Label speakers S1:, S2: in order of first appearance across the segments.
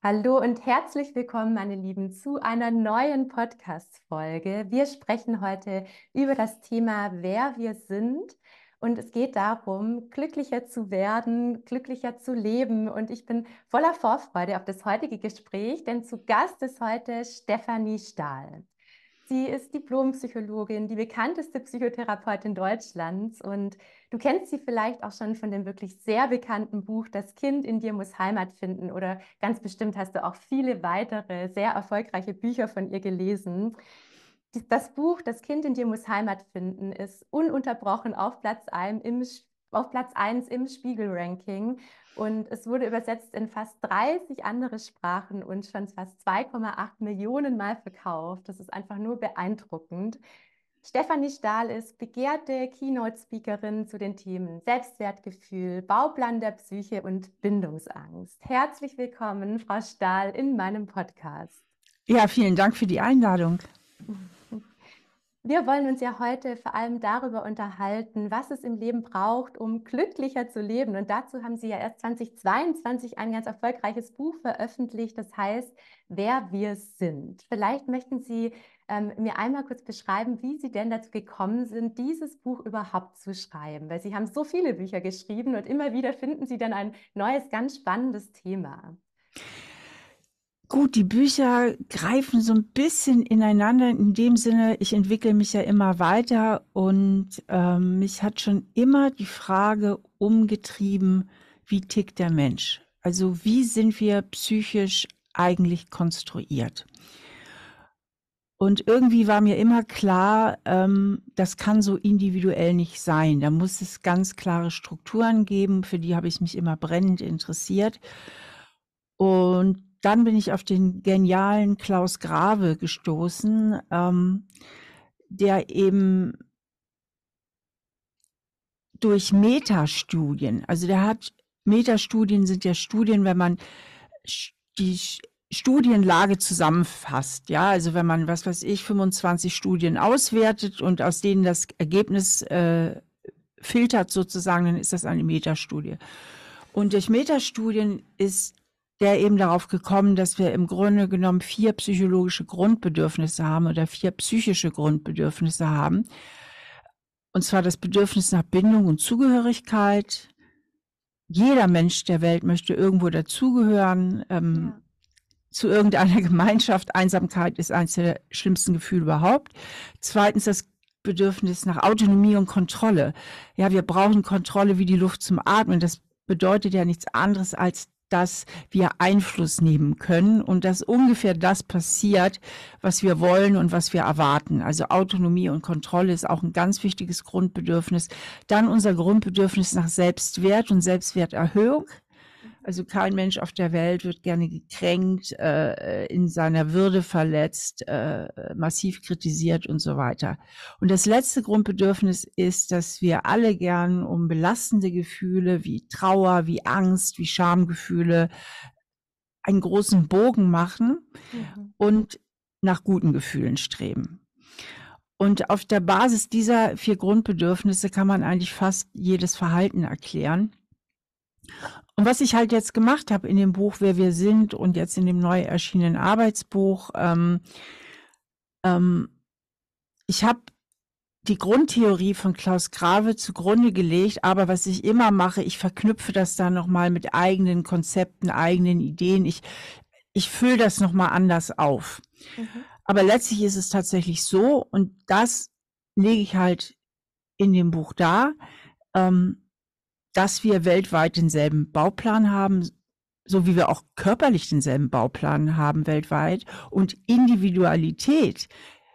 S1: Hallo und herzlich willkommen, meine Lieben, zu einer neuen Podcast-Folge. Wir sprechen heute über das Thema, wer wir sind. Und es geht darum, glücklicher zu werden, glücklicher zu leben. Und ich bin voller Vorfreude auf das heutige Gespräch, denn zu Gast ist heute Stefanie Stahl. Sie ist Diplompsychologin, die bekannteste Psychotherapeutin Deutschlands und Du kennst sie vielleicht auch schon von dem wirklich sehr bekannten Buch Das Kind in dir muss Heimat finden oder ganz bestimmt hast du auch viele weitere sehr erfolgreiche Bücher von ihr gelesen. Das Buch Das Kind in dir muss Heimat finden ist ununterbrochen auf Platz 1 im, auf Platz 1 im Spiegel-Ranking und es wurde übersetzt in fast 30 andere Sprachen und schon fast 2,8 Millionen Mal verkauft. Das ist einfach nur beeindruckend. Stefanie Stahl ist begehrte Keynote-Speakerin zu den Themen Selbstwertgefühl, Bauplan der Psyche und Bindungsangst. Herzlich willkommen, Frau Stahl, in meinem Podcast.
S2: Ja, vielen Dank für die Einladung.
S1: Wir wollen uns ja heute vor allem darüber unterhalten, was es im Leben braucht, um glücklicher zu leben. Und dazu haben Sie ja erst 2022 ein ganz erfolgreiches Buch veröffentlicht, das heißt, wer wir sind. Vielleicht möchten Sie ähm, mir einmal kurz beschreiben, wie Sie denn dazu gekommen sind, dieses Buch überhaupt zu schreiben. Weil Sie haben so viele Bücher geschrieben und immer wieder finden Sie dann ein neues, ganz spannendes Thema.
S2: Gut, die Bücher greifen so ein bisschen ineinander. In dem Sinne, ich entwickle mich ja immer weiter und ähm, mich hat schon immer die Frage umgetrieben, wie tickt der Mensch? Also wie sind wir psychisch eigentlich konstruiert? Und irgendwie war mir immer klar, ähm, das kann so individuell nicht sein. Da muss es ganz klare Strukturen geben, für die habe ich mich immer brennend interessiert. Und dann bin ich auf den genialen Klaus Grave gestoßen, ähm, der eben durch Metastudien, also der hat, Metastudien sind ja Studien, wenn man die Studienlage zusammenfasst. Ja, also wenn man, was weiß ich, 25 Studien auswertet und aus denen das Ergebnis äh, filtert sozusagen, dann ist das eine Metastudie. Und durch Metastudien ist der eben darauf gekommen, dass wir im Grunde genommen vier psychologische Grundbedürfnisse haben oder vier psychische Grundbedürfnisse haben. Und zwar das Bedürfnis nach Bindung und Zugehörigkeit. Jeder Mensch der Welt möchte irgendwo dazugehören, ähm, ja. zu irgendeiner Gemeinschaft. Einsamkeit ist eines der schlimmsten Gefühle überhaupt. Zweitens das Bedürfnis nach Autonomie und Kontrolle. Ja, wir brauchen Kontrolle wie die Luft zum Atmen. Das bedeutet ja nichts anderes als dass wir Einfluss nehmen können und dass ungefähr das passiert, was wir wollen und was wir erwarten. Also Autonomie und Kontrolle ist auch ein ganz wichtiges Grundbedürfnis. Dann unser Grundbedürfnis nach Selbstwert und Selbstwerterhöhung. Also kein Mensch auf der Welt wird gerne gekränkt, äh, in seiner Würde verletzt, äh, massiv kritisiert und so weiter. Und das letzte Grundbedürfnis ist, dass wir alle gern um belastende Gefühle wie Trauer, wie Angst, wie Schamgefühle einen großen Bogen machen mhm. und nach guten Gefühlen streben. Und auf der Basis dieser vier Grundbedürfnisse kann man eigentlich fast jedes Verhalten erklären. Und was ich halt jetzt gemacht habe in dem Buch Wer wir sind und jetzt in dem neu erschienenen Arbeitsbuch, ähm, ähm, ich habe die Grundtheorie von Klaus Grave zugrunde gelegt, aber was ich immer mache, ich verknüpfe das dann nochmal mit eigenen Konzepten, eigenen Ideen. Ich, ich fülle das nochmal anders auf. Mhm. Aber letztlich ist es tatsächlich so, und das lege ich halt in dem Buch da. ähm, dass wir weltweit denselben Bauplan haben, so wie wir auch körperlich denselben Bauplan haben weltweit. Und Individualität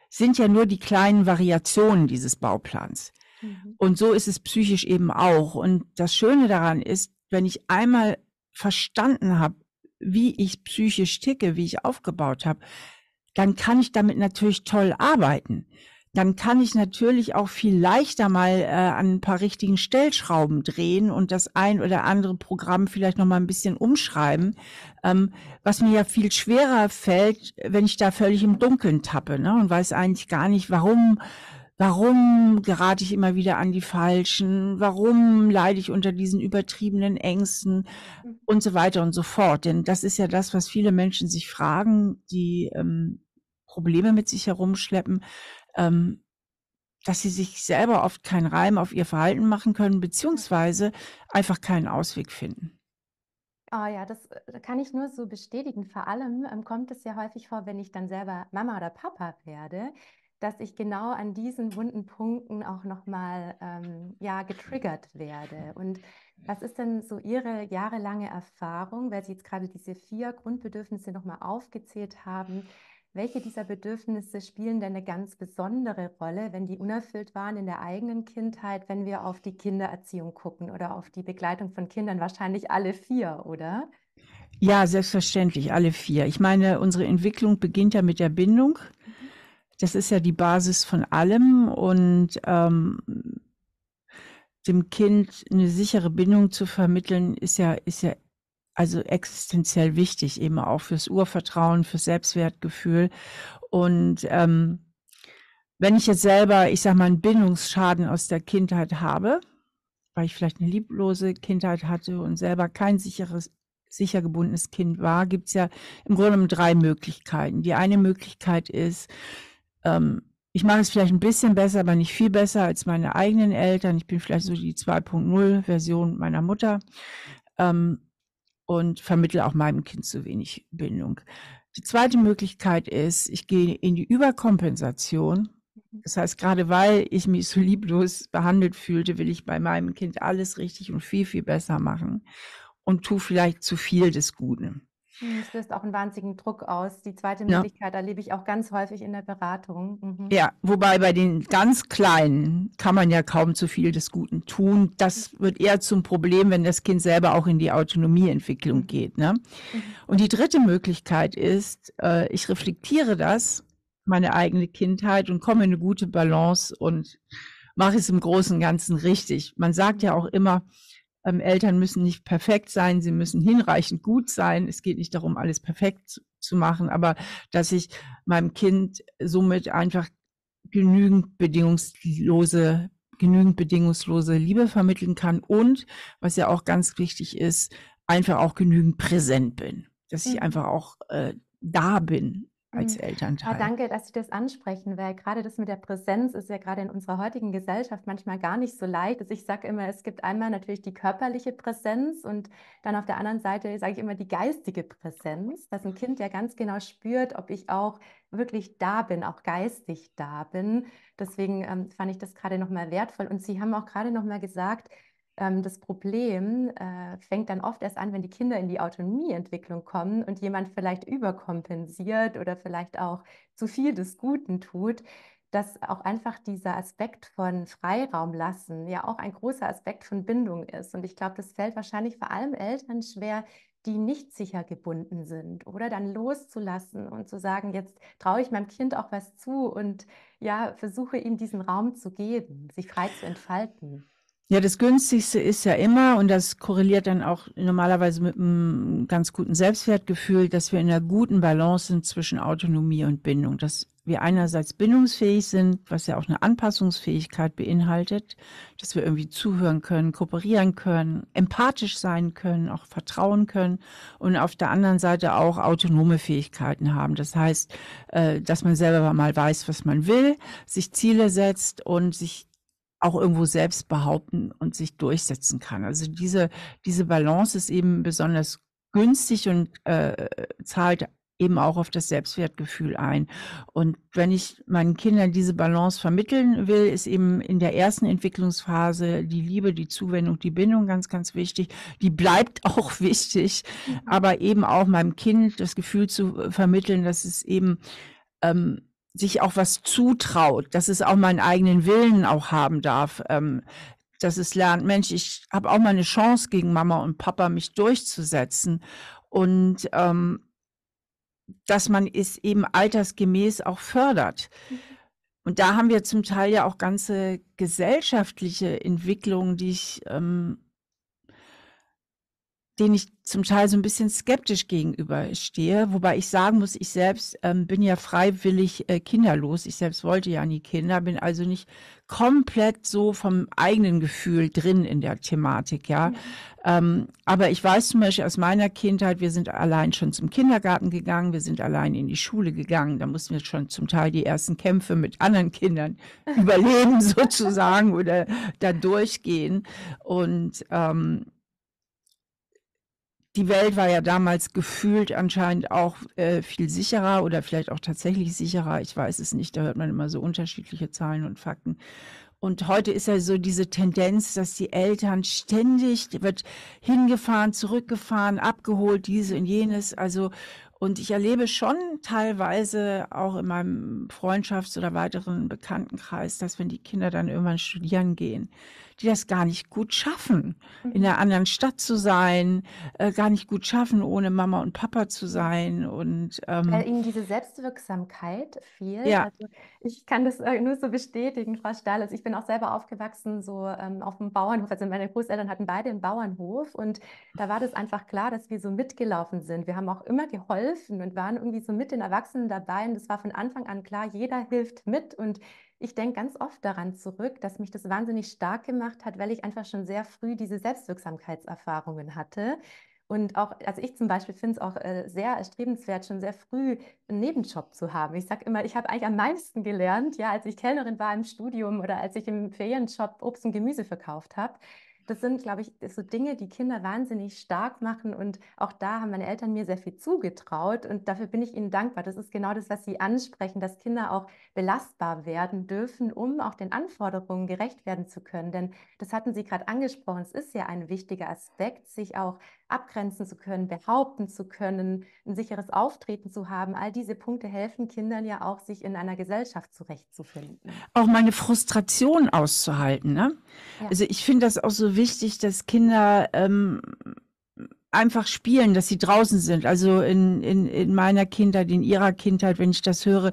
S2: sind ja nur die kleinen Variationen dieses Bauplans. Mhm. Und so ist es psychisch eben auch. Und das Schöne daran ist, wenn ich einmal verstanden habe, wie ich psychisch ticke, wie ich aufgebaut habe, dann kann ich damit natürlich toll arbeiten dann kann ich natürlich auch viel leichter mal äh, an ein paar richtigen Stellschrauben drehen und das ein oder andere Programm vielleicht noch mal ein bisschen umschreiben, ähm, was mir ja viel schwerer fällt, wenn ich da völlig im Dunkeln tappe ne, und weiß eigentlich gar nicht, warum warum gerate ich immer wieder an die Falschen, warum leide ich unter diesen übertriebenen Ängsten und so weiter und so fort. Denn das ist ja das, was viele Menschen sich fragen, die ähm, Probleme mit sich herumschleppen ähm, dass sie sich selber oft keinen Reim auf ihr Verhalten machen können, beziehungsweise einfach keinen Ausweg finden.
S1: Oh ja, das äh, kann ich nur so bestätigen. Vor allem ähm, kommt es ja häufig vor, wenn ich dann selber Mama oder Papa werde, dass ich genau an diesen wunden Punkten auch nochmal ähm, ja, getriggert werde. Und was ist denn so Ihre jahrelange Erfahrung, weil Sie jetzt gerade diese vier Grundbedürfnisse nochmal aufgezählt haben? Welche dieser Bedürfnisse spielen denn eine ganz besondere Rolle, wenn die unerfüllt waren in der eigenen Kindheit, wenn wir auf die Kindererziehung gucken oder auf die Begleitung von Kindern? Wahrscheinlich alle vier, oder?
S2: Ja, selbstverständlich, alle vier. Ich meine, unsere Entwicklung beginnt ja mit der Bindung. Mhm. Das ist ja die Basis von allem und ähm, dem Kind eine sichere Bindung zu vermitteln, ist ja, ist ja also existenziell wichtig, eben auch fürs Urvertrauen, fürs Selbstwertgefühl. Und ähm, wenn ich jetzt selber, ich sag mal, einen Bindungsschaden aus der Kindheit habe, weil ich vielleicht eine lieblose Kindheit hatte und selber kein sicheres, sicher gebundenes Kind war, gibt es ja im Grunde genommen drei Möglichkeiten. Die eine Möglichkeit ist, ähm, ich mache es vielleicht ein bisschen besser, aber nicht viel besser als meine eigenen Eltern. Ich bin vielleicht so die 2.0-Version meiner Mutter. Ähm, und vermittle auch meinem Kind zu wenig Bindung. Die zweite Möglichkeit ist, ich gehe in die Überkompensation. Mhm. Das heißt, gerade weil ich mich so lieblos behandelt fühlte, will ich bei meinem Kind alles richtig und viel, viel besser machen und tue vielleicht zu viel des Guten.
S1: Das hm, löst auch einen wahnsinnigen Druck aus. Die zweite Möglichkeit ja. erlebe ich auch ganz häufig in der Beratung. Mhm. Ja,
S2: wobei bei den ganz Kleinen kann man ja kaum zu viel des Guten tun. Das wird eher zum Problem, wenn das Kind selber auch in die Autonomieentwicklung mhm. geht. Ne? Mhm. Und die dritte Möglichkeit ist, äh, ich reflektiere das, meine eigene Kindheit und komme in eine gute Balance und mache es im Großen und Ganzen richtig. Man sagt ja mhm. auch immer, ähm, Eltern müssen nicht perfekt sein, sie müssen hinreichend gut sein. Es geht nicht darum, alles perfekt zu, zu machen, aber dass ich meinem Kind somit einfach genügend bedingungslose genügend bedingungslose Liebe vermitteln kann und was ja auch ganz wichtig ist, einfach auch genügend präsent bin, dass ich mhm. einfach auch äh, da bin als mhm. ah, Elternteil. Ja, danke,
S1: dass Sie das ansprechen, weil gerade das mit der Präsenz ist ja gerade in unserer heutigen Gesellschaft manchmal gar nicht so leicht. Also ich sage immer, es gibt einmal natürlich die körperliche Präsenz und dann auf der anderen Seite sage ich immer die geistige Präsenz, dass ein Kind ja ganz genau spürt, ob ich auch wirklich da bin, auch geistig da bin. Deswegen ähm, fand ich das gerade nochmal wertvoll. Und Sie haben auch gerade nochmal gesagt, ähm, das Problem äh, fängt dann oft erst an, wenn die Kinder in die Autonomieentwicklung kommen und jemand vielleicht überkompensiert oder vielleicht auch zu viel des Guten tut, dass auch einfach dieser Aspekt von Freiraum lassen ja auch ein großer Aspekt von Bindung ist. Und ich glaube, das fällt wahrscheinlich vor allem Eltern schwer, die nicht sicher gebunden sind oder dann loszulassen und zu sagen, jetzt traue ich meinem Kind auch was zu und ja, versuche ihm diesen Raum zu geben, sich frei zu entfalten.
S2: Ja, das günstigste ist ja immer, und das korreliert dann auch normalerweise mit einem ganz guten Selbstwertgefühl, dass wir in einer guten Balance sind zwischen Autonomie und Bindung. Dass wir einerseits bindungsfähig sind, was ja auch eine Anpassungsfähigkeit beinhaltet, dass wir irgendwie zuhören können, kooperieren können, empathisch sein können, auch vertrauen können und auf der anderen Seite auch autonome Fähigkeiten haben. Das heißt, äh, dass man selber mal weiß, was man will, sich Ziele setzt und sich auch irgendwo selbst behaupten und sich durchsetzen kann. Also diese, diese Balance ist eben besonders günstig und äh, zahlt eben auch auf das Selbstwertgefühl ein. Und wenn ich meinen Kindern diese Balance vermitteln will, ist eben in der ersten Entwicklungsphase die Liebe, die Zuwendung, die Bindung ganz, ganz wichtig. Die bleibt auch wichtig, mhm. aber eben auch meinem Kind das Gefühl zu äh, vermitteln, dass es eben ähm, sich auch was zutraut, dass es auch meinen eigenen Willen auch haben darf, ähm, dass es lernt, Mensch, ich habe auch mal eine Chance gegen Mama und Papa, mich durchzusetzen und ähm, dass man es eben altersgemäß auch fördert. Mhm. Und da haben wir zum Teil ja auch ganze gesellschaftliche Entwicklungen, die ich ähm, den ich zum Teil so ein bisschen skeptisch gegenüberstehe, wobei ich sagen muss, ich selbst ähm, bin ja freiwillig äh, kinderlos. Ich selbst wollte ja nie Kinder, bin also nicht komplett so vom eigenen Gefühl drin in der Thematik, ja. Mhm. Ähm, aber ich weiß zum Beispiel aus meiner Kindheit, wir sind allein schon zum Kindergarten gegangen, wir sind allein in die Schule gegangen, da mussten wir schon zum Teil die ersten Kämpfe mit anderen Kindern überleben sozusagen oder da durchgehen und ähm, die Welt war ja damals gefühlt anscheinend auch äh, viel sicherer oder vielleicht auch tatsächlich sicherer. Ich weiß es nicht, da hört man immer so unterschiedliche Zahlen und Fakten. Und heute ist ja so diese Tendenz, dass die Eltern ständig wird hingefahren, zurückgefahren, abgeholt, diese und jenes. Also, und ich erlebe schon teilweise auch in meinem Freundschafts- oder weiteren Bekanntenkreis, dass wenn die Kinder dann irgendwann studieren gehen, die das gar nicht gut schaffen, in einer anderen Stadt zu sein, äh, gar nicht gut schaffen, ohne Mama und Papa zu sein. Und, ähm, Weil ihnen
S1: diese Selbstwirksamkeit fehlt. Ja. Also ich kann das äh, nur so bestätigen, Frau Stahl. Also ich bin auch selber aufgewachsen so ähm, auf dem Bauernhof. Also meine Großeltern hatten beide einen Bauernhof und da war das einfach klar, dass wir so mitgelaufen sind. Wir haben auch immer geholfen und waren irgendwie so mit den Erwachsenen dabei. Und es war von Anfang an klar, jeder hilft mit und ich denke ganz oft daran zurück, dass mich das wahnsinnig stark gemacht hat, weil ich einfach schon sehr früh diese Selbstwirksamkeitserfahrungen hatte. Und auch, also ich zum Beispiel finde es auch äh, sehr erstrebenswert, schon sehr früh einen Nebenjob zu haben. Ich sage immer, ich habe eigentlich am meisten gelernt, ja, als ich Kellnerin war im Studium oder als ich im Ferienjob Obst und Gemüse verkauft habe das sind, glaube ich, so Dinge, die Kinder wahnsinnig stark machen. Und auch da haben meine Eltern mir sehr viel zugetraut. Und dafür bin ich ihnen dankbar. Das ist genau das, was sie ansprechen, dass Kinder auch belastbar werden dürfen, um auch den Anforderungen gerecht werden zu können. Denn das hatten sie gerade angesprochen. Es ist ja ein wichtiger Aspekt, sich auch abgrenzen zu können, behaupten zu können, ein sicheres Auftreten zu haben. All diese Punkte helfen Kindern ja auch, sich in einer Gesellschaft zurechtzufinden.
S2: Auch meine Frustration auszuhalten. Ne? Ja. Also ich finde das auch so wichtig, dass Kinder ähm, einfach spielen, dass sie draußen sind. Also in, in, in meiner Kindheit, in ihrer Kindheit, wenn ich das höre,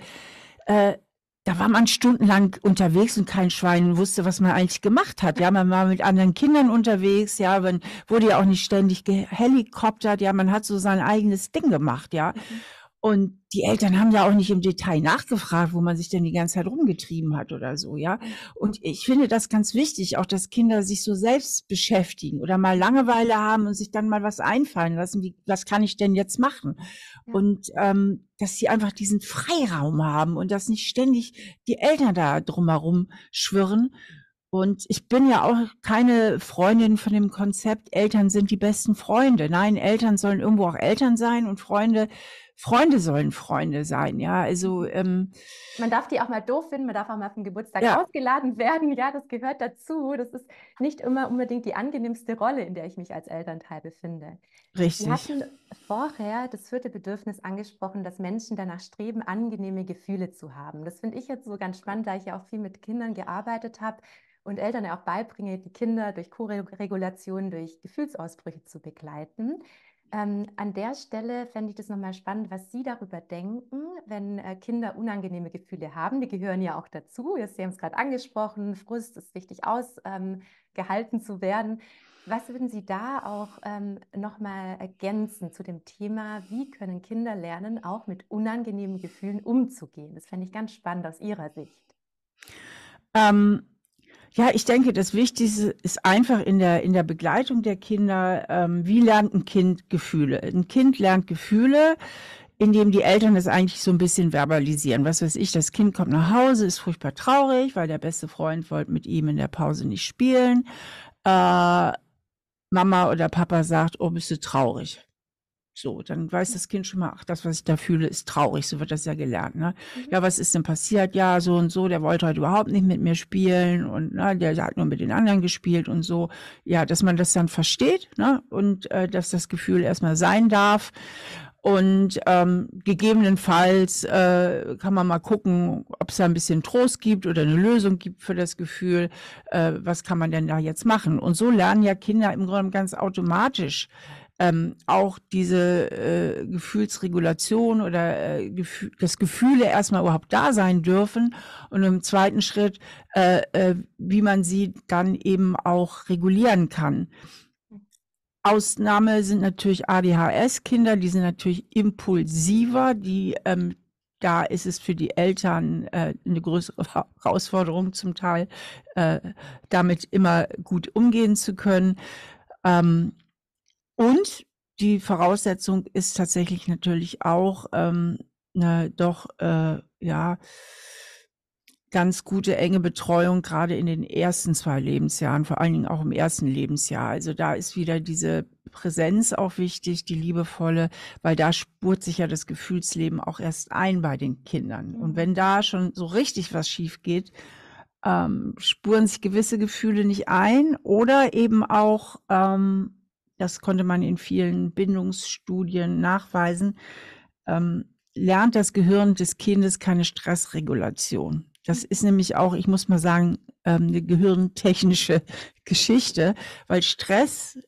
S2: äh, da war man stundenlang unterwegs und kein Schwein wusste, was man eigentlich gemacht hat. Ja, man war mit anderen Kindern unterwegs, ja, man wurde ja auch nicht ständig gehelikoptert, ja, man hat so sein eigenes Ding gemacht, ja. Mhm. Und die Eltern haben ja auch nicht im Detail nachgefragt, wo man sich denn die ganze Zeit rumgetrieben hat oder so, ja. Und ich finde das ganz wichtig, auch dass Kinder sich so selbst beschäftigen oder mal Langeweile haben und sich dann mal was einfallen lassen, wie, was kann ich denn jetzt machen? Ja. Und ähm, dass sie einfach diesen Freiraum haben und dass nicht ständig die Eltern da drumherum schwirren. Und ich bin ja auch keine Freundin von dem Konzept, Eltern sind die besten Freunde. Nein, Eltern sollen irgendwo auch Eltern sein und Freunde Freunde sollen Freunde sein, ja. Also ähm, man darf
S1: die auch mal doof finden, man darf auch mal auf den Geburtstag ja. ausgeladen werden. Ja, das gehört dazu. Das ist nicht immer unbedingt die angenehmste Rolle, in der ich mich als Elternteil befinde.
S2: Richtig. Wir hatten
S1: vorher das vierte Bedürfnis angesprochen, dass Menschen danach streben, angenehme Gefühle zu haben. Das finde ich jetzt so ganz spannend, da ich ja auch viel mit Kindern gearbeitet habe und Eltern ja auch beibringe, die Kinder durch Co-Regulation, durch Gefühlsausbrüche zu begleiten. Ähm, an der Stelle fände ich das nochmal spannend, was Sie darüber denken, wenn äh, Kinder unangenehme Gefühle haben. Die gehören ja auch dazu. Sie haben es gerade angesprochen, Frust ist wichtig ausgehalten ähm, zu werden. Was würden Sie da auch ähm, nochmal ergänzen zu dem Thema, wie können Kinder lernen, auch mit unangenehmen Gefühlen umzugehen? Das fände ich ganz spannend aus Ihrer Sicht.
S2: Ähm ja, ich denke, das Wichtigste ist einfach in der, in der Begleitung der Kinder, ähm, wie lernt ein Kind Gefühle? Ein Kind lernt Gefühle, indem die Eltern das eigentlich so ein bisschen verbalisieren. Was weiß ich, das Kind kommt nach Hause, ist furchtbar traurig, weil der beste Freund wollte mit ihm in der Pause nicht spielen. Äh, Mama oder Papa sagt, oh, bist du traurig? So, dann weiß das Kind schon mal, ach, das, was ich da fühle, ist traurig. So wird das ja gelernt. Ne? Mhm. Ja, was ist denn passiert? Ja, so und so, der wollte heute überhaupt nicht mit mir spielen und ne, der hat nur mit den anderen gespielt und so. Ja, dass man das dann versteht ne? und äh, dass das Gefühl erstmal sein darf. Und ähm, gegebenenfalls äh, kann man mal gucken, ob es da ein bisschen Trost gibt oder eine Lösung gibt für das Gefühl, äh, was kann man denn da jetzt machen. Und so lernen ja Kinder im Grunde ganz automatisch ähm, auch diese äh, Gefühlsregulation oder äh, Gefühl, das Gefühle erstmal überhaupt da sein dürfen und im zweiten Schritt, äh, äh, wie man sie dann eben auch regulieren kann. Ausnahme sind natürlich ADHS-Kinder, die sind natürlich impulsiver, die ähm, da ist es für die Eltern äh, eine größere Herausforderung zum Teil, äh, damit immer gut umgehen zu können. Ähm, und die Voraussetzung ist tatsächlich natürlich auch ähm, ne, doch äh, ja ganz gute enge Betreuung gerade in den ersten zwei Lebensjahren, vor allen Dingen auch im ersten Lebensjahr. Also da ist wieder diese Präsenz auch wichtig, die liebevolle, weil da spurt sich ja das Gefühlsleben auch erst ein bei den Kindern. Und mhm. wenn da schon so richtig was schief geht, ähm, spuren sich gewisse Gefühle nicht ein oder eben auch ähm, das konnte man in vielen Bindungsstudien nachweisen, ähm, lernt das Gehirn des Kindes keine Stressregulation. Das ist nämlich auch, ich muss mal sagen, ähm, eine gehirntechnische Geschichte, weil Stress,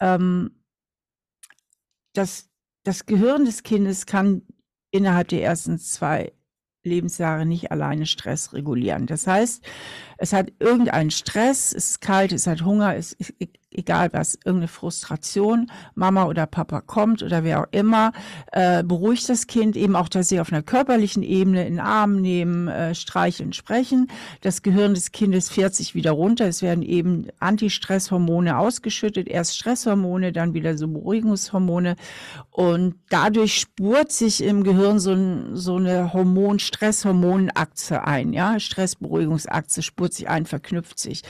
S2: ähm, das, das Gehirn des Kindes kann innerhalb der ersten zwei Lebensjahre nicht alleine Stress regulieren. Das heißt, es hat irgendeinen Stress, es ist kalt, es hat Hunger, es ist e-, egal was, irgendeine Frustration, Mama oder Papa kommt oder wer auch immer, äh, beruhigt das Kind eben auch, dass sie auf einer körperlichen Ebene in den Arm nehmen, äh, streicheln, sprechen. Das Gehirn des Kindes fährt sich wieder runter. Es werden eben Antistresshormone ausgeschüttet, erst Stresshormone, dann wieder so Beruhigungshormone. Und dadurch spurt sich im Gehirn so, ein, so eine Hormon-Stresshormonachse ein. Ja? Stressberuhigungsachse spurt sich ein, verknüpft sich.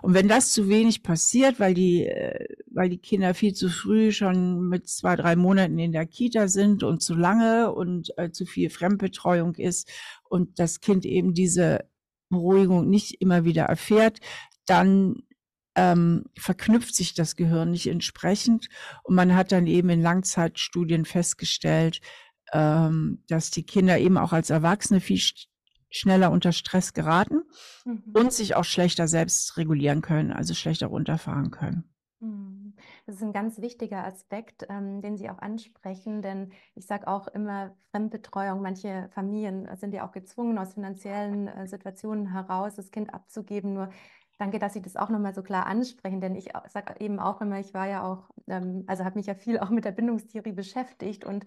S2: Und wenn das zu wenig passiert, weil die, äh, weil die Kinder viel zu früh schon mit zwei, drei Monaten in der Kita sind und zu lange und äh, zu viel Fremdbetreuung ist und das Kind eben diese Beruhigung nicht immer wieder erfährt, dann ähm, verknüpft sich das Gehirn nicht entsprechend. Und man hat dann eben in Langzeitstudien festgestellt, ähm, dass die Kinder eben auch als Erwachsene viel schneller unter Stress geraten mhm. und sich auch schlechter selbst regulieren können, also schlechter runterfahren können.
S1: Mhm. Das ist ein ganz wichtiger Aspekt, ähm, den Sie auch ansprechen, denn ich sage auch immer Fremdbetreuung. Manche Familien sind ja auch gezwungen, aus finanziellen äh, Situationen heraus das Kind abzugeben. Nur danke, dass Sie das auch nochmal so klar ansprechen, denn ich sage eben auch immer, ich war ja auch, ähm, also habe mich ja viel auch mit der Bindungstheorie beschäftigt und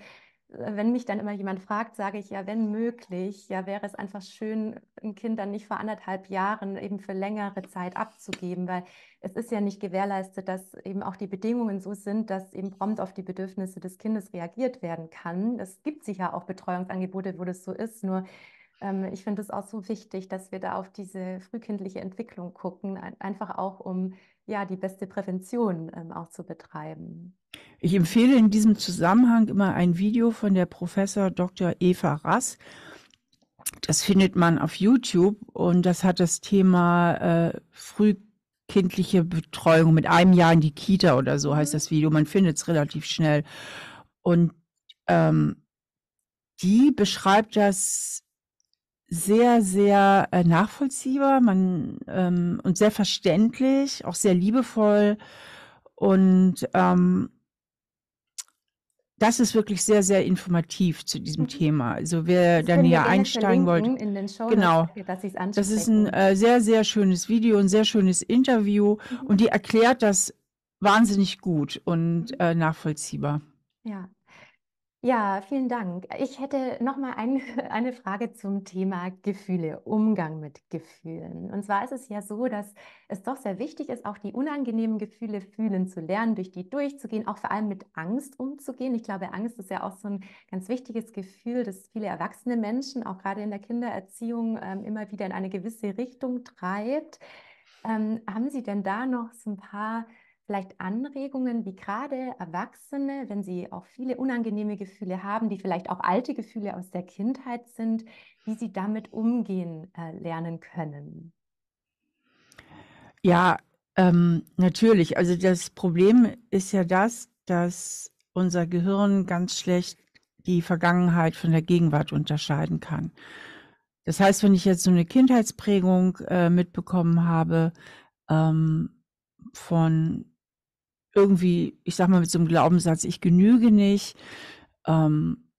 S1: wenn mich dann immer jemand fragt, sage ich ja, wenn möglich, ja, wäre es einfach schön, ein Kind dann nicht vor anderthalb Jahren eben für längere Zeit abzugeben, weil es ist ja nicht gewährleistet, dass eben auch die Bedingungen so sind, dass eben prompt auf die Bedürfnisse des Kindes reagiert werden kann. Es gibt sicher auch Betreuungsangebote, wo das so ist, nur ähm, ich finde es auch so wichtig, dass wir da auf diese frühkindliche Entwicklung gucken, einfach auch um ja die beste Prävention ähm, auch zu betreiben.
S2: Ich empfehle in diesem Zusammenhang immer ein Video von der Professor Dr. Eva Rass. Das findet man auf YouTube und das hat das Thema äh, frühkindliche Betreuung mit einem Jahr in die Kita oder so heißt mhm. das Video. Man findet es relativ schnell. Und ähm, die beschreibt das sehr, sehr äh, nachvollziehbar man, ähm, und sehr verständlich, auch sehr liebevoll. Und ähm, das ist wirklich sehr, sehr informativ zu diesem mhm. Thema. Also wer da näher einsteigen wollte, genau, das ist ein äh, sehr, sehr schönes Video, ein sehr schönes Interview mhm. und die erklärt das wahnsinnig gut und mhm. äh, nachvollziehbar.
S1: Ja, ja, vielen Dank. Ich hätte noch mal ein, eine Frage zum Thema Gefühle, Umgang mit Gefühlen. Und zwar ist es ja so, dass es doch sehr wichtig ist, auch die unangenehmen Gefühle fühlen zu lernen, durch die durchzugehen, auch vor allem mit Angst umzugehen. Ich glaube, Angst ist ja auch so ein ganz wichtiges Gefühl, das viele erwachsene Menschen, auch gerade in der Kindererziehung, ähm, immer wieder in eine gewisse Richtung treibt. Ähm, haben Sie denn da noch so ein paar vielleicht Anregungen, wie gerade Erwachsene, wenn sie auch viele unangenehme Gefühle haben, die vielleicht auch alte Gefühle aus der Kindheit sind, wie sie damit umgehen äh, lernen können?
S2: Ja, ähm, natürlich. Also das Problem ist ja das, dass unser Gehirn ganz schlecht die Vergangenheit von der Gegenwart unterscheiden kann. Das heißt, wenn ich jetzt so eine Kindheitsprägung äh, mitbekommen habe ähm, von irgendwie, ich sag mal, mit so einem Glaubenssatz, ich genüge nicht, ähm,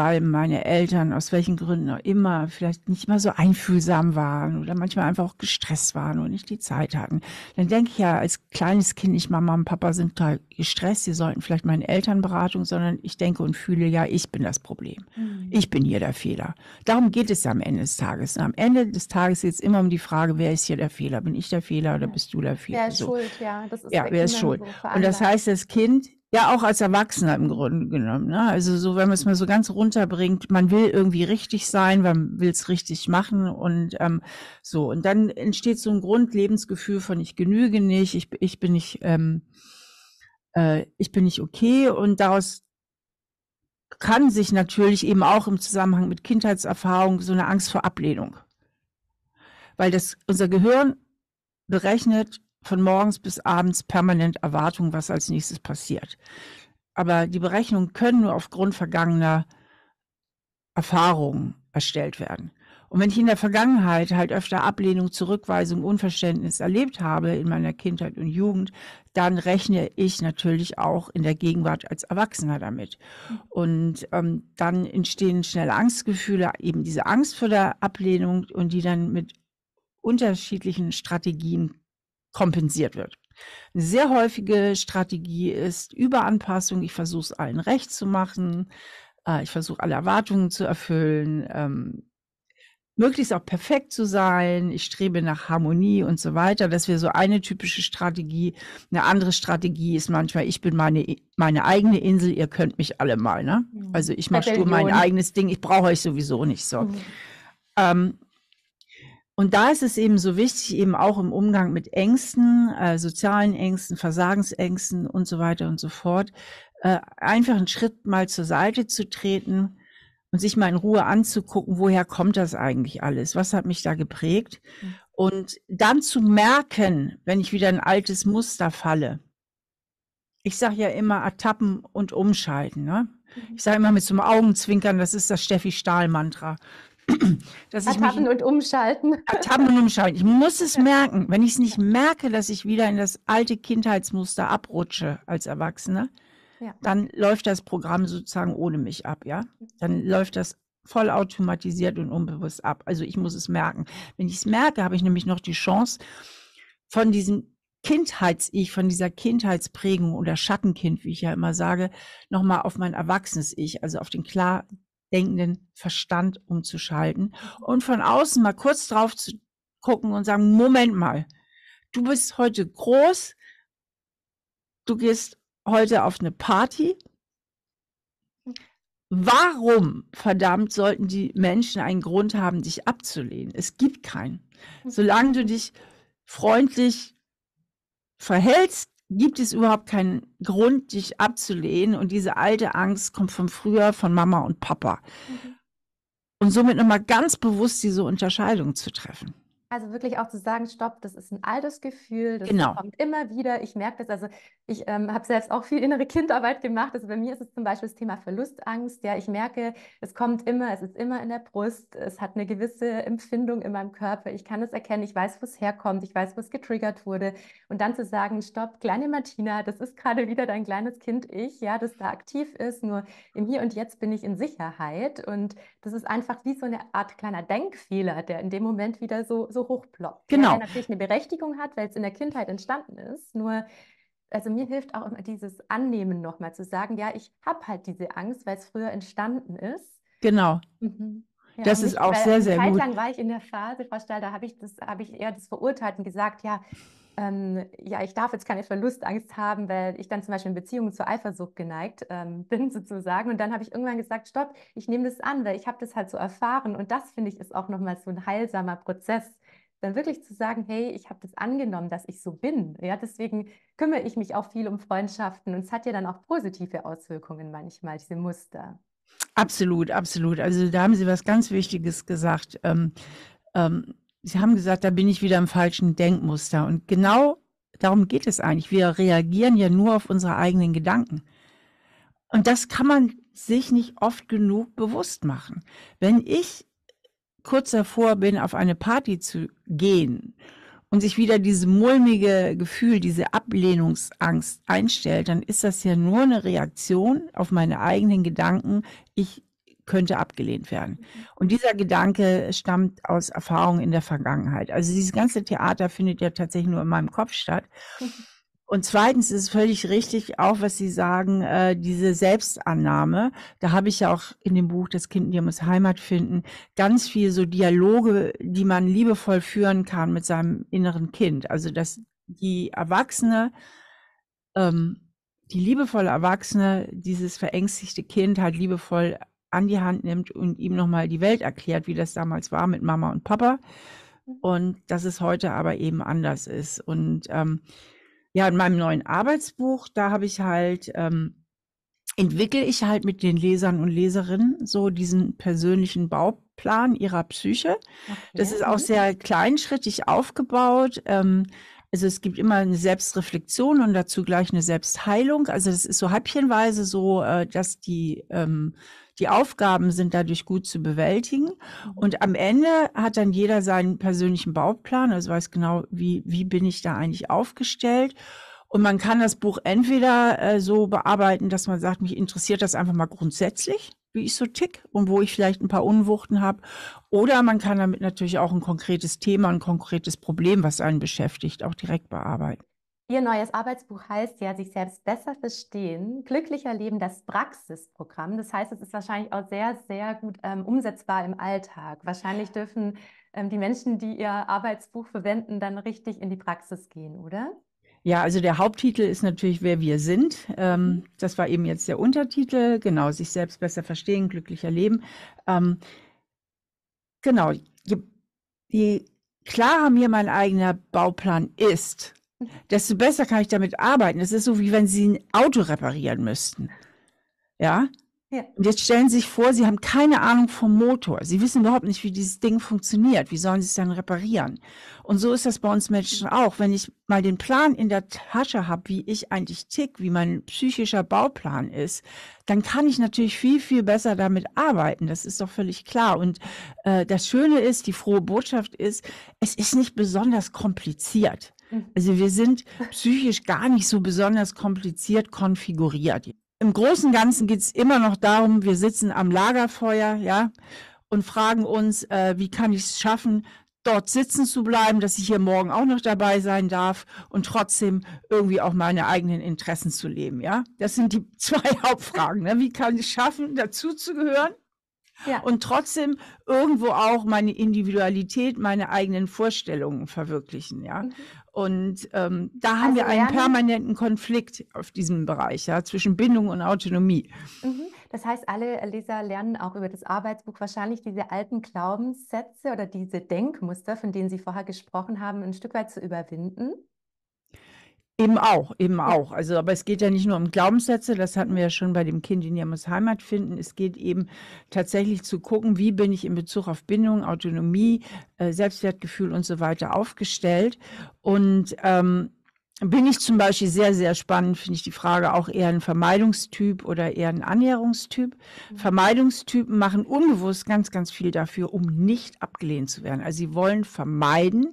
S2: weil meine Eltern aus welchen Gründen auch immer vielleicht nicht mal so einfühlsam waren oder manchmal einfach auch gestresst waren und nicht die Zeit hatten. Dann denke ich ja als kleines Kind nicht, Mama und Papa sind total gestresst, sie sollten vielleicht meine Elternberatung, sondern ich denke und fühle, ja, ich bin das Problem. Mhm. Ich bin hier der Fehler. Darum geht es ja am Ende des Tages. Und am Ende des Tages geht es immer um die Frage, wer ist hier der Fehler? Bin ich der Fehler oder ja. bist du der Fehler? Wer ist so. schuld,
S1: ja. Das ist ja, wer ist schuld. So und das
S2: heißt, das Kind ja, auch als Erwachsener im Grunde genommen. Ne? Also so, wenn man es mal so ganz runterbringt, man will irgendwie richtig sein, man will es richtig machen und ähm, so. Und dann entsteht so ein Grundlebensgefühl von ich genüge nicht, ich, ich bin nicht, ähm, äh, ich bin nicht okay und daraus kann sich natürlich eben auch im Zusammenhang mit Kindheitserfahrung so eine Angst vor Ablehnung. Weil das unser Gehirn berechnet, von morgens bis abends permanent Erwartung, was als nächstes passiert. Aber die Berechnungen können nur aufgrund vergangener Erfahrungen erstellt werden. Und wenn ich in der Vergangenheit halt öfter Ablehnung, Zurückweisung, Unverständnis erlebt habe in meiner Kindheit und Jugend, dann rechne ich natürlich auch in der Gegenwart als Erwachsener damit. Und ähm, dann entstehen schnell Angstgefühle, eben diese Angst vor der Ablehnung und die dann mit unterschiedlichen Strategien kompensiert wird. Eine sehr häufige Strategie ist Überanpassung. Ich versuche es allen recht zu machen. Äh, ich versuche alle Erwartungen zu erfüllen, ähm, möglichst auch perfekt zu sein. Ich strebe nach Harmonie und so weiter. Das wäre so eine typische Strategie. Eine andere Strategie ist manchmal, ich bin meine, meine eigene Insel, ihr könnt mich alle mal. Ne? Mhm. Also ich mache mein eigenes Ding, ich brauche euch sowieso nicht so. Mhm. Ähm, und da ist es eben so wichtig, eben auch im Umgang mit Ängsten, äh, sozialen Ängsten, Versagensängsten und so weiter und so fort, äh, einfach einen Schritt mal zur Seite zu treten und sich mal in Ruhe anzugucken, woher kommt das eigentlich alles? Was hat mich da geprägt? Mhm. Und dann zu merken, wenn ich wieder ein altes Muster falle. Ich sage ja immer ertappen und umschalten. Ne? Mhm. Ich sage immer mit so einem Augenzwinkern, das ist das Steffi Stahl-Mantra. dass ich Ertappen und umschalten. Ertappen und umschalten. Ich muss es merken. Wenn ich es nicht merke, dass ich wieder in das alte Kindheitsmuster abrutsche als Erwachsener, ja. dann läuft das Programm sozusagen ohne mich ab, ja? Dann läuft das vollautomatisiert und unbewusst ab. Also ich muss es merken. Wenn ich es merke, habe ich nämlich noch die Chance, von diesem Kindheits-Ich, von dieser Kindheitsprägung oder Schattenkind, wie ich ja immer sage, nochmal auf mein Erwachsenes-Ich, also auf den klar denkenden Verstand umzuschalten und von außen mal kurz drauf zu gucken und sagen, Moment mal, du bist heute groß, du gehst heute auf eine Party. Warum, verdammt, sollten die Menschen einen Grund haben, dich abzulehnen? Es gibt keinen. Hm. Solange du dich freundlich verhältst, gibt es überhaupt keinen Grund, dich abzulehnen. Und diese alte Angst kommt von früher, von Mama und Papa. Mhm. Und somit nochmal ganz bewusst diese Unterscheidung zu treffen.
S1: Also wirklich auch zu sagen, stopp, das ist ein altes Gefühl, das genau. kommt immer wieder. Ich merke das, also ich ähm, habe selbst auch viel innere Kindarbeit gemacht. Also bei mir ist es zum Beispiel das Thema Verlustangst. Ja, ich merke, es kommt immer, es ist immer in der Brust, es hat eine gewisse Empfindung in meinem Körper. Ich kann es erkennen, ich weiß, wo es herkommt, ich weiß, wo es getriggert wurde. Und dann zu sagen, stopp, kleine Martina, das ist gerade wieder dein kleines Kind, ich, ja, das da aktiv ist, nur im Hier und Jetzt bin ich in Sicherheit. Und das ist einfach wie so eine Art kleiner Denkfehler, der in dem Moment wieder so, so so hochploppt. Genau. Weil natürlich eine Berechtigung hat, weil es in der Kindheit entstanden ist. Nur, also mir hilft auch immer dieses Annehmen nochmal zu sagen, ja, ich habe halt diese Angst, weil es früher entstanden ist.
S2: Genau. Mhm. Ja, das ist auch sehr, sehr gut. Zeitlang
S1: war ich in der Phase, Frau Stahl, da habe ich, hab ich eher das verurteilt und gesagt, ja, ähm, ja, ich darf jetzt keine Verlustangst haben, weil ich dann zum Beispiel in Beziehungen zur Eifersucht geneigt ähm, bin sozusagen. Und dann habe ich irgendwann gesagt, stopp, ich nehme das an, weil ich habe das halt so erfahren. Und das finde ich ist auch nochmal so ein heilsamer Prozess, dann wirklich zu sagen, hey, ich habe das angenommen, dass ich so bin. Ja, deswegen kümmere ich mich auch viel um Freundschaften und es hat ja dann auch positive Auswirkungen manchmal, diese Muster.
S2: Absolut, absolut. Also da haben Sie was ganz Wichtiges gesagt. Ähm, ähm, Sie haben gesagt, da bin ich wieder im falschen Denkmuster. Und genau darum geht es eigentlich. Wir reagieren ja nur auf unsere eigenen Gedanken. Und das kann man sich nicht oft genug bewusst machen. Wenn ich kurz davor bin, auf eine Party zu gehen und sich wieder dieses mulmige Gefühl, diese Ablehnungsangst einstellt, dann ist das ja nur eine Reaktion auf meine eigenen Gedanken, ich könnte abgelehnt werden. Und dieser Gedanke stammt aus Erfahrungen in der Vergangenheit. Also dieses ganze Theater findet ja tatsächlich nur in meinem Kopf statt. Und zweitens ist es völlig richtig, auch was Sie sagen, äh, diese Selbstannahme. Da habe ich ja auch in dem Buch Das Kind, die muss Heimat finden, ganz viel so Dialoge, die man liebevoll führen kann mit seinem inneren Kind. Also, dass die Erwachsene, ähm, die liebevolle Erwachsene, dieses verängstigte Kind halt liebevoll an die Hand nimmt und ihm nochmal die Welt erklärt, wie das damals war mit Mama und Papa. Mhm. Und dass es heute aber eben anders ist. Und ähm, ja, in meinem neuen Arbeitsbuch, da habe ich halt, ähm, entwickle ich halt mit den Lesern und Leserinnen so diesen persönlichen Bauplan ihrer Psyche. Okay. Das ist auch mhm. sehr kleinschrittig aufgebaut. Ähm, also es gibt immer eine Selbstreflexion und dazu gleich eine Selbstheilung. Also es ist so häppchenweise so, äh, dass die ähm, die Aufgaben sind dadurch gut zu bewältigen. Mhm. Und am Ende hat dann jeder seinen persönlichen Bauplan, also weiß genau, wie, wie bin ich da eigentlich aufgestellt. Und man kann das Buch entweder äh, so bearbeiten, dass man sagt, mich interessiert das einfach mal grundsätzlich, wie ich so tick und wo ich vielleicht ein paar Unwuchten habe. Oder man kann damit natürlich auch ein konkretes Thema, ein konkretes Problem, was einen beschäftigt, auch direkt bearbeiten.
S1: Ihr neues Arbeitsbuch heißt ja, sich selbst besser verstehen, glücklicher leben, das Praxisprogramm. Das heißt, es ist wahrscheinlich auch sehr, sehr gut ähm, umsetzbar im Alltag. Wahrscheinlich dürfen ähm, die Menschen, die ihr Arbeitsbuch verwenden, dann richtig in die Praxis gehen, oder?
S2: Ja, also der Haupttitel ist natürlich, wer wir sind. Ähm, mhm. das war eben jetzt der Untertitel. Genau, sich selbst besser verstehen, glücklicher leben. Ähm, genau, je, je klarer mir mein eigener Bauplan ist, desto besser kann ich damit arbeiten. Es ist so, wie wenn Sie ein Auto reparieren müssten. Ja? ja? Und jetzt stellen Sie sich vor, Sie haben keine Ahnung vom Motor. Sie wissen überhaupt nicht, wie dieses Ding funktioniert. Wie sollen Sie es dann reparieren? Und so ist das bei uns Menschen auch. Wenn ich mal den Plan in der Tasche habe, wie ich eigentlich tick, wie mein psychischer Bauplan ist, dann kann ich natürlich viel, viel besser damit arbeiten. Das ist doch völlig klar. Und äh, das Schöne ist, die frohe Botschaft ist, es ist nicht besonders kompliziert. Mhm. Also wir sind psychisch gar nicht so besonders kompliziert konfiguriert. Im Großen und Ganzen geht es immer noch darum, wir sitzen am Lagerfeuer, ja, und fragen uns, äh, wie kann ich es schaffen, dort sitzen zu bleiben, dass ich hier morgen auch noch dabei sein darf und trotzdem irgendwie auch meine eigenen Interessen zu leben. Ja, das sind die zwei Hauptfragen. Ne? Wie kann ich es schaffen, dazu zu gehören? Ja. Und trotzdem irgendwo auch meine Individualität, meine eigenen Vorstellungen verwirklichen, ja. Mhm. Und ähm, da haben also wir einen permanenten Konflikt auf diesem Bereich, ja, zwischen Bindung und Autonomie.
S1: Mhm. Das heißt, alle Leser lernen auch über das Arbeitsbuch wahrscheinlich diese alten Glaubenssätze oder diese Denkmuster, von denen Sie vorher gesprochen haben, ein Stück weit zu überwinden.
S2: Eben auch, eben auch. Also, aber es geht ja nicht nur um Glaubenssätze, das hatten wir ja schon bei dem Kind in ihr muss Heimat finden. Es geht eben tatsächlich zu gucken, wie bin ich in Bezug auf Bindung, Autonomie, äh, Selbstwertgefühl und so weiter aufgestellt. Und ähm, bin ich zum Beispiel sehr, sehr spannend, finde ich die Frage auch eher ein Vermeidungstyp oder eher ein Annäherungstyp. Mhm. Vermeidungstypen machen unbewusst ganz, ganz viel dafür, um nicht abgelehnt zu werden. Also sie wollen vermeiden,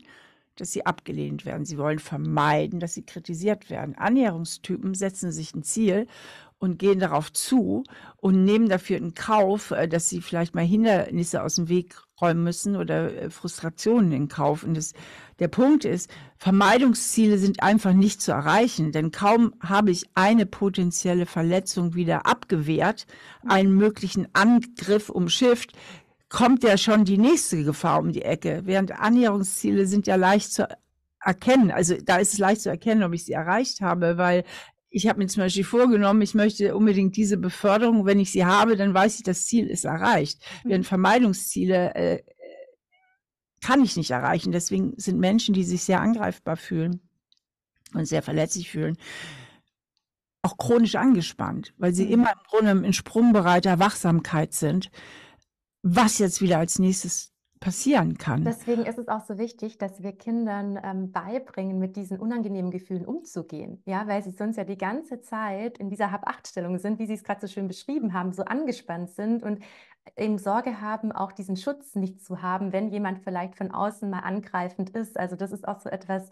S2: dass sie abgelehnt werden. Sie wollen vermeiden, dass sie kritisiert werden. Annäherungstypen setzen sich ein Ziel und gehen darauf zu und nehmen dafür in Kauf, äh, dass sie vielleicht mal Hindernisse aus dem Weg räumen müssen oder äh, Frustrationen in Kauf. Und das, der Punkt ist, Vermeidungsziele sind einfach nicht zu erreichen, denn kaum habe ich eine potenzielle Verletzung wieder abgewehrt, einen möglichen Angriff umschifft, kommt ja schon die nächste Gefahr um die Ecke. Während Annäherungsziele sind ja leicht zu erkennen. Also da ist es leicht zu erkennen, ob ich sie erreicht habe, weil ich habe mir zum Beispiel vorgenommen, ich möchte unbedingt diese Beförderung, wenn ich sie habe, dann weiß ich, das Ziel ist erreicht. Mhm. Während Vermeidungsziele äh, kann ich nicht erreichen. Deswegen sind Menschen, die sich sehr angreifbar fühlen und sehr verletzlich fühlen, auch chronisch angespannt, weil sie mhm. immer im Grunde in sprungbereiter Wachsamkeit sind was jetzt wieder als nächstes passieren kann.
S1: Deswegen ist es auch so wichtig, dass wir Kindern ähm, beibringen, mit diesen unangenehmen Gefühlen umzugehen. Ja, weil sie sonst ja die ganze Zeit in dieser Hab-Acht-Stellung sind, wie Sie es gerade so schön beschrieben haben, so angespannt sind und eben Sorge haben, auch diesen Schutz nicht zu haben, wenn jemand vielleicht von außen mal angreifend ist. Also das ist auch so etwas,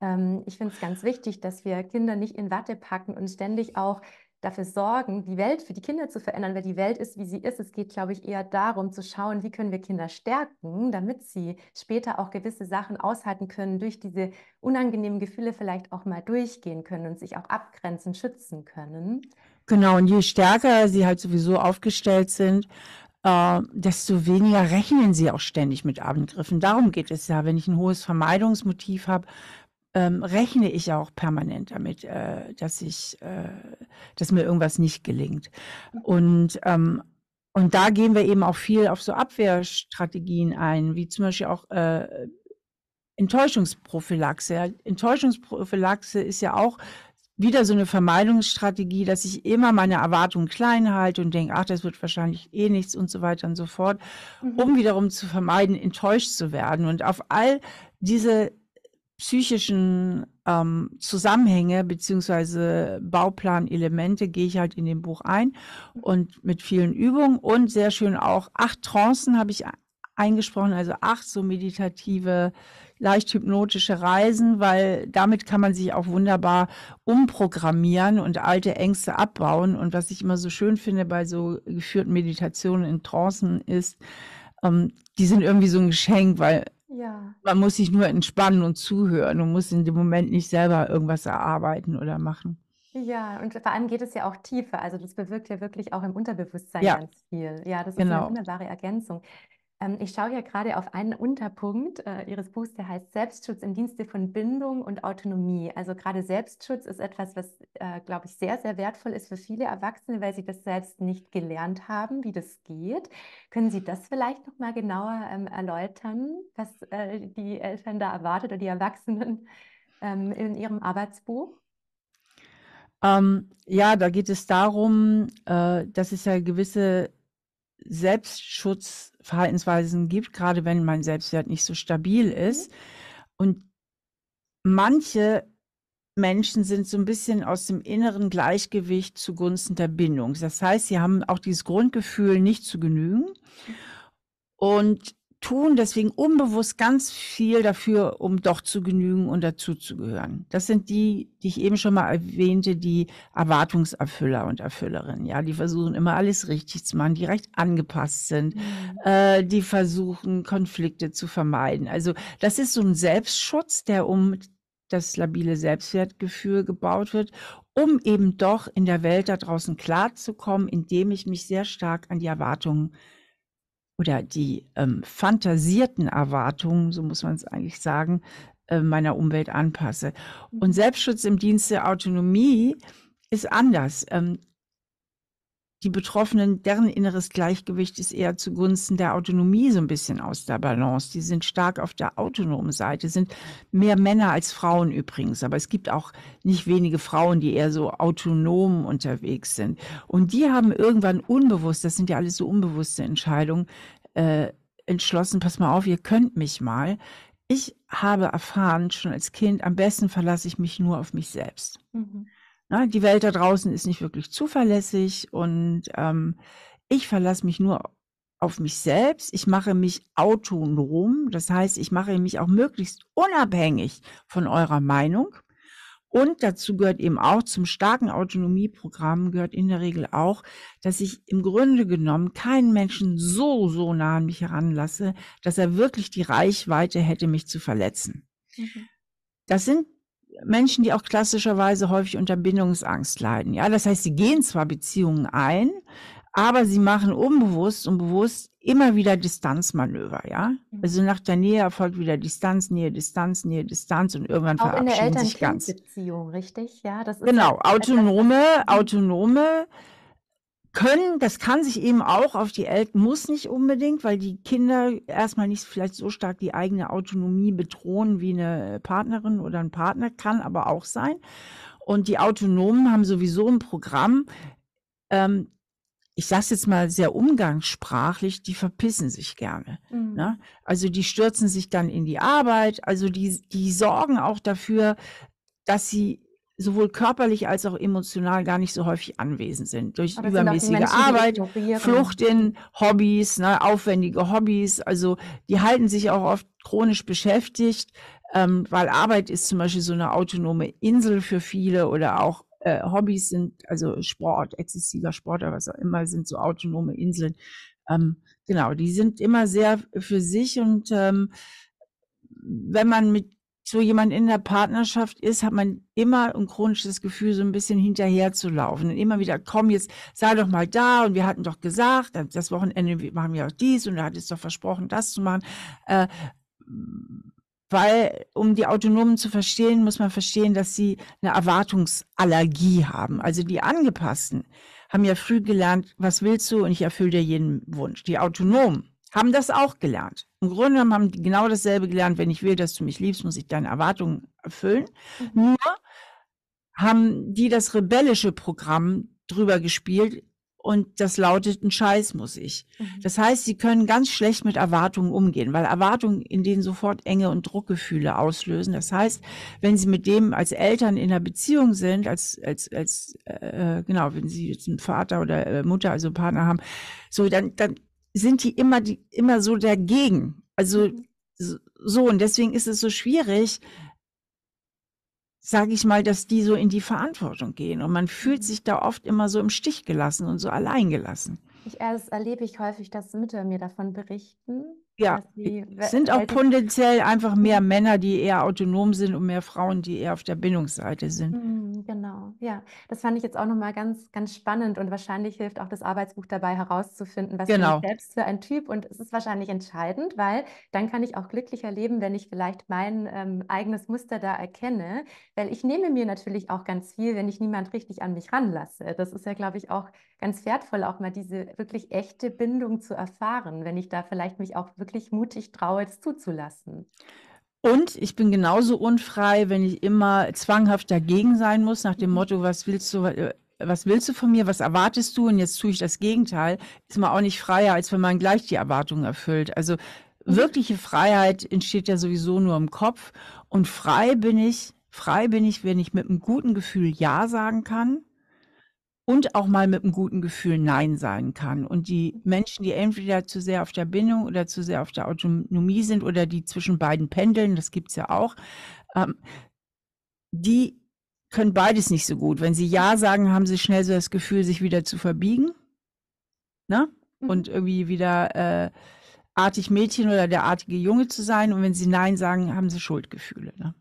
S1: ähm, ich finde es ganz wichtig, dass wir Kinder nicht in Watte packen und ständig auch dafür sorgen, die Welt für die Kinder zu verändern, weil die Welt ist, wie sie ist. Es geht, glaube ich, eher darum zu schauen, wie können wir Kinder stärken, damit sie später auch gewisse Sachen aushalten können, durch diese unangenehmen Gefühle vielleicht auch mal durchgehen können und sich auch abgrenzen, schützen können.
S2: Genau, und je stärker sie halt sowieso aufgestellt sind, äh, desto weniger rechnen sie auch ständig mit Angriffen. Darum geht es ja. Wenn ich ein hohes Vermeidungsmotiv habe, ähm, rechne ich auch permanent damit, äh, dass ich, äh, dass mir irgendwas nicht gelingt. Und ähm, und da gehen wir eben auch viel auf so Abwehrstrategien ein, wie zum Beispiel auch äh, Enttäuschungsprophylaxe. Enttäuschungsprophylaxe ist ja auch wieder so eine Vermeidungsstrategie, dass ich immer meine Erwartungen klein halte und denke, ach, das wird wahrscheinlich eh nichts und so weiter und so fort, mhm. um wiederum zu vermeiden, enttäuscht zu werden. Und auf all diese psychischen ähm, Zusammenhänge beziehungsweise Bauplanelemente gehe ich halt in dem Buch ein und mit vielen Übungen und sehr schön auch acht Trancen habe ich eingesprochen, also acht so meditative, leicht hypnotische Reisen, weil damit kann man sich auch wunderbar umprogrammieren und alte Ängste abbauen. Und was ich immer so schön finde bei so geführten Meditationen in Trancen ist, ähm, die sind irgendwie so ein Geschenk, weil ja. Man muss sich nur entspannen und zuhören und muss in dem Moment nicht selber irgendwas erarbeiten oder machen.
S1: Ja, und vor allem geht es ja auch tiefer. Also das bewirkt ja wirklich auch im Unterbewusstsein ja. ganz viel. Ja, das ist eine genau. wunderbare Ergänzung. Ähm, ich schaue hier gerade auf einen Unterpunkt äh, Ihres Buchs, der heißt Selbstschutz im Dienste von Bindung und Autonomie. Also gerade Selbstschutz ist etwas, was, äh, glaube ich, sehr, sehr wertvoll ist für viele Erwachsene, weil sie das selbst nicht gelernt haben, wie das geht. Können Sie das vielleicht nochmal genauer ähm, erläutern, was äh, die Eltern da erwartet oder die Erwachsenen ähm, in Ihrem
S2: Arbeitsbuch? Ähm, ja, da geht es darum, äh, dass es ja gewisse Selbstschutzverhaltensweisen gibt, gerade wenn mein Selbstwert nicht so stabil mhm. ist. Und manche Menschen sind so ein bisschen aus dem inneren Gleichgewicht zugunsten der Bindung. Das heißt, sie haben auch dieses Grundgefühl, nicht zu genügen. Mhm. Und tun deswegen unbewusst ganz viel dafür, um doch zu genügen und dazuzugehören. Das sind die, die ich eben schon mal erwähnte, die Erwartungserfüller und Erfüllerinnen. Ja, die versuchen immer alles richtig zu machen, die recht angepasst sind, mhm. äh, die versuchen Konflikte zu vermeiden. Also das ist so ein Selbstschutz, der um das labile Selbstwertgefühl gebaut wird, um eben doch in der Welt da draußen klarzukommen, indem ich mich sehr stark an die Erwartungen oder die ähm, fantasierten Erwartungen, so muss man es eigentlich sagen, äh, meiner Umwelt anpasse. Und mhm. Selbstschutz im Dienst der Autonomie ist anders. Ähm, die Betroffenen, deren inneres Gleichgewicht ist eher zugunsten der Autonomie so ein bisschen aus der Balance. Die sind stark auf der autonomen Seite, sind mehr Männer als Frauen übrigens. Aber es gibt auch nicht wenige Frauen, die eher so autonom unterwegs sind. Und die haben irgendwann unbewusst, das sind ja alles so unbewusste Entscheidungen, äh, entschlossen, pass mal auf, ihr könnt mich mal. Ich habe erfahren, schon als Kind, am besten verlasse ich mich nur auf mich selbst. Mhm. Na, ne, die Welt da draußen ist nicht wirklich zuverlässig und ähm, ich verlasse mich nur auf mich selbst. Ich mache mich autonom. Das heißt, ich mache mich auch möglichst unabhängig von eurer Meinung. Und dazu gehört eben auch zum starken Autonomieprogramm gehört in der Regel auch, dass ich im Grunde genommen keinen Menschen so, so nah an mich heranlasse, dass er wirklich die Reichweite hätte, mich zu verletzen. Mhm. Das sind Menschen, die auch klassischerweise häufig unter Bindungsangst leiden. Ja, das heißt, sie gehen zwar Beziehungen ein, aber sie machen unbewusst und bewusst immer wieder Distanzmanöver, ja? Mhm. Also nach der Nähe erfolgt wieder Distanz, Nähe, Distanz, Nähe, Distanz und irgendwann auch verabschieden in der Eltern sich ganz. Beziehung,
S1: richtig? Ja, das ist genau,
S2: autonome, mhm. autonome können, das kann sich eben auch auf die Eltern, muss nicht unbedingt, weil die Kinder erstmal nicht vielleicht so stark die eigene Autonomie bedrohen wie eine Partnerin oder ein Partner, kann aber auch sein. Und die Autonomen haben sowieso ein Programm, ähm, ich sage es jetzt mal sehr umgangssprachlich, die verpissen sich gerne. Mhm. Ne? Also die stürzen sich dann in die Arbeit, also die, die sorgen auch dafür, dass sie sowohl körperlich als auch emotional gar nicht so häufig anwesend sind. Durch übermäßige Menschen, Arbeit, Flucht in Hobbys, ne, aufwendige Hobbys. Also die halten sich auch oft chronisch beschäftigt, ähm, weil Arbeit ist zum Beispiel so eine autonome Insel für viele oder auch äh, Hobbys sind, also Sport, exzessiver Sport oder was auch immer, sind so autonome Inseln. Ähm, genau, die sind immer sehr für sich und ähm, wenn man mit so jemand in der Partnerschaft ist, hat man immer ein chronisches Gefühl, so ein bisschen hinterherzulaufen und immer wieder, komm, jetzt sei doch mal da und wir hatten doch gesagt, das Wochenende machen wir auch dies und er hat es doch versprochen, das zu machen. Äh, weil um die Autonomen zu verstehen, muss man verstehen, dass sie eine Erwartungsallergie haben. Also die Angepassten haben ja früh gelernt, was willst du und ich erfülle dir jeden Wunsch. Die Autonomen haben das auch gelernt. Im Grunde genommen haben die genau dasselbe gelernt, wenn ich will, dass du mich liebst, muss ich deine Erwartungen erfüllen. Mhm. Nur haben die das rebellische Programm drüber gespielt und das lautet, ein Scheiß muss ich. Mhm. Das heißt, sie können ganz schlecht mit Erwartungen umgehen, weil Erwartungen in denen sofort Enge und Druckgefühle auslösen. Das heißt, wenn sie mit dem als Eltern in einer Beziehung sind, als, als, als äh, äh genau, wenn sie jetzt einen Vater oder äh, Mutter, also einen Partner haben, so, dann, dann sind die immer, die, immer so dagegen. Also mhm. so, und deswegen ist es so schwierig, sage ich mal, dass die so in die Verantwortung gehen. Und man fühlt mhm. sich da oft immer so im Stich gelassen und so allein gelassen.
S1: Ich, äh, das erlebe ich häufig, dass Mütter mir davon berichten,
S2: ja, die, sind auch potenziell einfach mehr mhm. Männer, die eher autonom sind und mehr Frauen, die eher auf der Bindungsseite sind. Mhm,
S1: genau, ja. Das fand ich jetzt auch nochmal ganz, ganz spannend und wahrscheinlich hilft auch das Arbeitsbuch dabei herauszufinden, was genau. ich selbst für ein Typ und es ist wahrscheinlich entscheidend, weil dann kann ich auch glücklicher leben, wenn ich vielleicht mein ähm, eigenes Muster da erkenne, weil ich nehme mir natürlich auch ganz viel, wenn ich niemand richtig an mich ranlasse. Das ist ja, glaube ich, auch ganz wertvoll, auch mal diese wirklich echte Bindung zu erfahren, wenn ich da vielleicht mich auch wirklich wirklich mutig traue, es zuzulassen.
S2: Und ich bin genauso unfrei, wenn ich immer zwanghaft dagegen sein muss, nach dem mhm. Motto, was willst du, äh, was willst du von mir, was erwartest du und jetzt tue ich das Gegenteil, ist man auch nicht freier, als wenn man gleich die Erwartungen erfüllt. Also mhm. wirkliche Freiheit entsteht ja sowieso nur im Kopf und frei bin ich, frei bin ich, wenn ich mit einem guten Gefühl Ja sagen kann und auch mal mit einem guten Gefühl Nein sagen kann. Und die Menschen, die entweder zu sehr auf der Bindung oder zu sehr auf der Autonomie sind oder die zwischen beiden pendeln, das gibt es ja auch, ähm, die können beides nicht so gut. Wenn sie Ja sagen, haben sie schnell so das Gefühl, sich wieder zu verbiegen. Ne? Mhm. Und irgendwie wieder äh, artig Mädchen oder der artige Junge zu sein. Und wenn sie Nein sagen, haben sie Schuldgefühle. Ne?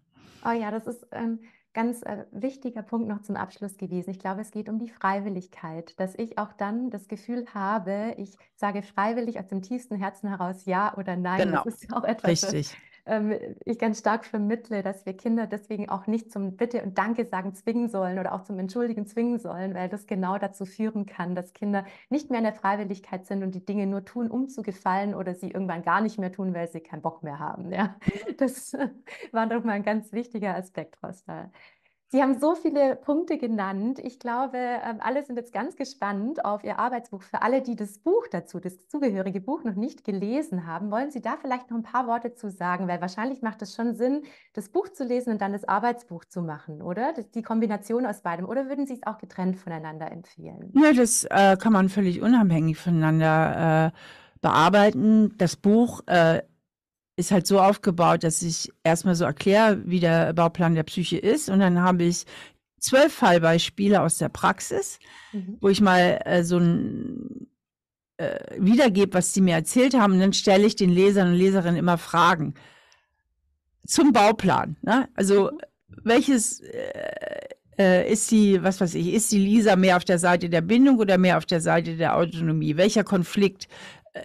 S1: Oh ja, das ist. Ähm ganz äh, wichtiger Punkt noch zum Abschluss gewesen. Ich glaube, es geht um die Freiwilligkeit, dass ich auch dann das Gefühl habe, ich sage freiwillig aus dem tiefsten Herzen heraus Ja oder Nein. Genau. Das ist auch etwas, Richtig. Ähm, ich ganz stark vermittle, dass wir Kinder deswegen auch nicht zum Bitte und Danke sagen zwingen sollen oder auch zum Entschuldigen zwingen sollen, weil das genau dazu führen kann, dass Kinder nicht mehr in der Freiwilligkeit sind und die Dinge nur tun, um zu gefallen oder sie irgendwann gar nicht mehr tun, weil sie keinen Bock mehr haben. Ja, mhm. das war doch mal ein ganz wichtiger Aspekt, Rostal. Sie haben so viele Punkte genannt. Ich glaube, ähm, alle sind jetzt ganz gespannt auf Ihr Arbeitsbuch. Für alle, die das Buch dazu, das zugehörige Buch noch nicht gelesen haben, wollen Sie da vielleicht noch ein paar Worte zu sagen? Weil wahrscheinlich macht es schon Sinn, das Buch zu lesen und dann das Arbeitsbuch zu machen, oder? Die Kombination aus beidem. Oder würden Sie es auch getrennt voneinander empfehlen?
S2: Ja, das äh, kann man völlig unabhängig voneinander äh, bearbeiten. Das Buch äh, ist halt so aufgebaut, dass ich erstmal so erkläre, wie der Bauplan der Psyche ist. Und dann habe ich zwölf Fallbeispiele aus der Praxis, mhm. wo ich mal äh, so ein äh, wiedergebe, was sie mir erzählt haben. Und dann stelle ich den Lesern und Leserinnen immer Fragen zum Bauplan. Ne? Also mhm. welches äh, äh, ist die, was weiß ich, ist die Lisa mehr auf der Seite der Bindung oder mehr auf der Seite der Autonomie? Welcher Konflikt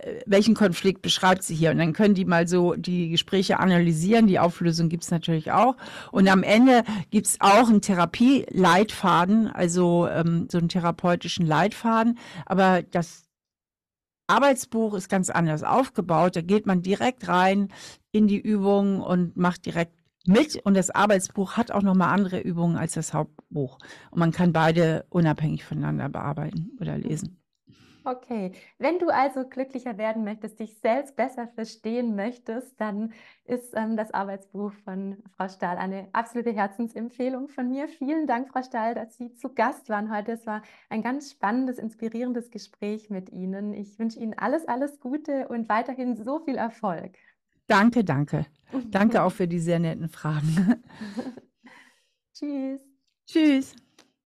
S2: äh, welchen Konflikt beschreibt sie hier? Und dann können die mal so die Gespräche analysieren. Die Auflösung gibt es natürlich auch. Und am Ende gibt es auch einen Therapieleitfaden, also ähm, so einen therapeutischen Leitfaden. Aber das Arbeitsbuch ist ganz anders aufgebaut. Da geht man direkt rein in die Übungen und macht direkt mit. Und das Arbeitsbuch hat auch nochmal andere Übungen als das Hauptbuch. Und man kann beide unabhängig voneinander bearbeiten oder lesen.
S1: Okay, wenn du also glücklicher werden möchtest, dich selbst besser verstehen möchtest, dann ist ähm, das Arbeitsbuch von Frau Stahl eine absolute Herzensempfehlung von mir. Vielen Dank, Frau Stahl, dass Sie zu Gast waren heute. Es war ein ganz spannendes, inspirierendes Gespräch mit Ihnen. Ich wünsche Ihnen alles, alles Gute und weiterhin so viel Erfolg.
S2: Danke, danke. Danke auch für die sehr netten Fragen. Tschüss. Tschüss.